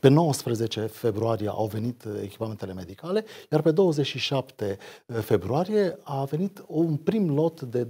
Pe 19 februarie au venit uh, echipamentele medicale, iar pe 27 uh, februarie a venit un prim lot de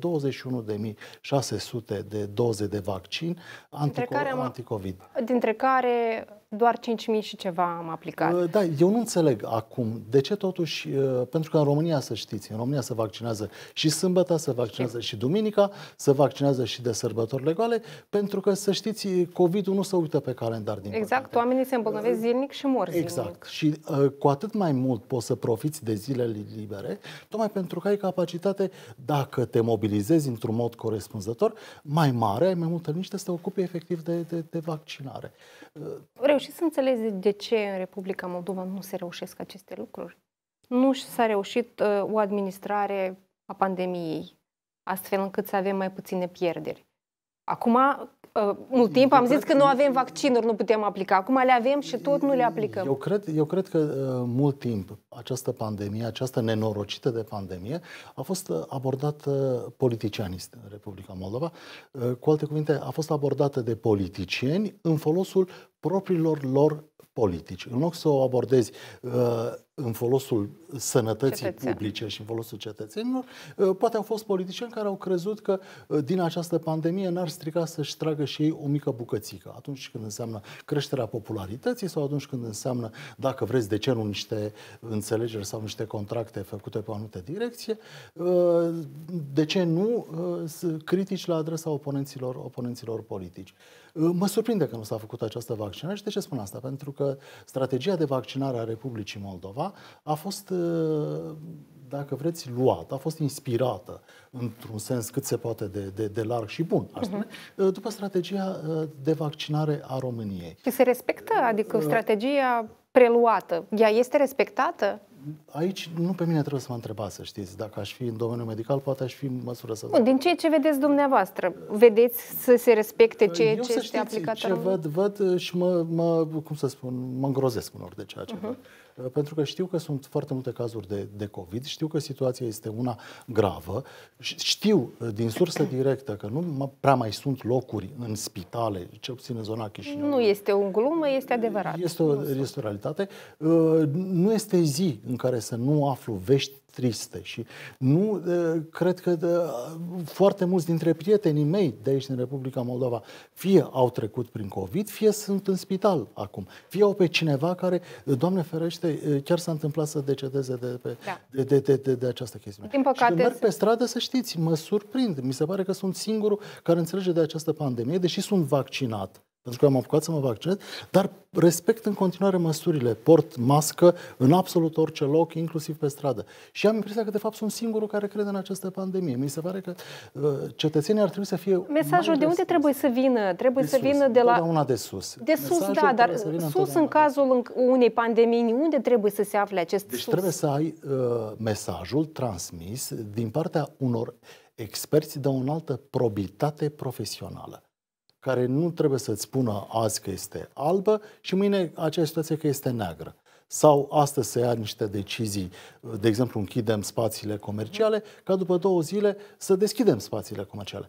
21.600 de doze de vaccin antico- dintre care am, anticovid. Dintre care doar 5.000 și ceva am aplicat. Uh, da, eu nu înțeleg acum. De ce totuși, uh, pentru că în România, să știți, în România se vaccinează și sâmbătă, se vaccinează și duminica, se vaccinează și de sărbători legale, pentru că, să știți, COVID-ul nu se uită pe calendar din Exact, păcate. oamenii se îmbolnăvesc uh, zilnic și mor zilnic. Exact. Și cu atât mai mult poți să profiți de zilele libere, tocmai pentru că ai capacitate, dacă te mobilizezi într-un mod corespunzător, mai mare, ai mai multă liniște să te ocupi efectiv de, de, de vaccinare. Reuși și să înțelegi de ce în Republica Moldova nu se reușesc aceste lucruri. Nu s-a reușit uh, o administrare a pandemiei, astfel încât să avem mai puține pierderi. Acum, uh, mult timp eu am zis că nu avem vaccinuri, nu putem aplica. Acum le avem și tot nu le aplicăm. Eu cred, eu cred că uh, mult timp această pandemie, această nenorocită de pandemie, a fost uh, abordată politicianist în Republica Moldova. Cu alte cuvinte, a fost abordată de politicieni în folosul propriilor lor politici. În loc să o abordezi în folosul sănătății Cetățean. publice și în folosul cetățenilor, uh, poate au fost politicieni care au crezut că uh, din această pandemie n-ar strica să-și tragă și ei o mică bucățică. Atunci când înseamnă creșterea popularității sau atunci când înseamnă, dacă vreți, de ce nu niște înțelegeri sau niște contracte făcute pe o anumită direcție, uh, de ce nu critici la adresa oponenților, oponenților politici. Mă surprinde că nu s-a făcut această vaccinare și de ce spun asta? Pentru că strategia de vaccinare a Republicii Moldova a fost, ă, dacă vreți, luată, a fost inspirată într-un sens cât se poate de, de, de larg și bun, aș spune, uh-huh. după strategia ă, de vaccinare a României. Și se respectă? Ă, adică strategia preluată, ea este respectată? Aici nu pe mine trebuie să mă întrebați, să știți. Dacă aș fi în domeniul medical, poate aș fi în măsură să... Bun, din ceea ce vedeți dumneavoastră, vedeți să se respecte ceea Eu ce este aplicat ce văd, văd și mă, mă, cum să spun, mă îngrozesc unor de ceea ce uh-huh. văd. Uh, pentru că știu că sunt foarte multe cazuri de, de COVID, știu că situația este una gravă, știu uh, din sursă directă că nu prea mai sunt locuri în spitale, cel puțin în zona Chișinău. Nu este o glumă, este adevărat. Este o, este o realitate. Uh, nu este zi în care să nu aflu vești triste și nu cred că de, foarte mulți dintre prietenii mei de aici în Republica Moldova fie au trecut prin COVID, fie sunt în spital acum, fie au pe cineva care, Doamne ferește, este, chiar s-a întâmplat să decedeze de, pe, da. de, de, de, de, de această chestiune. Din păcate, și merg pe stradă, să știți, mă surprind. Mi se pare că sunt singurul care înțelege de această pandemie, deși sunt vaccinat pentru că am apucat să mă vaccinez, dar respect în continuare măsurile. Port mască în absolut orice loc, inclusiv pe stradă. Și am impresia că, de fapt, sunt singurul care crede în această pandemie. Mi se pare că uh, cetățenii ar trebui să fie. Mesajul de unde trebuie să vină? Trebuie de să sus, vină de la. una de sus. De sus, Mesajul da, dar sus în cazul unei pandemii, unde trebuie să se afle acest deci sus? trebuie să ai uh, mesajul transmis din partea unor experți de o înaltă probitate profesională care nu trebuie să-ți spună azi că este albă și mâine aceeași situație că este neagră. Sau astăzi să ia niște decizii, de exemplu închidem spațiile comerciale, ca după două zile să deschidem spațiile comerciale.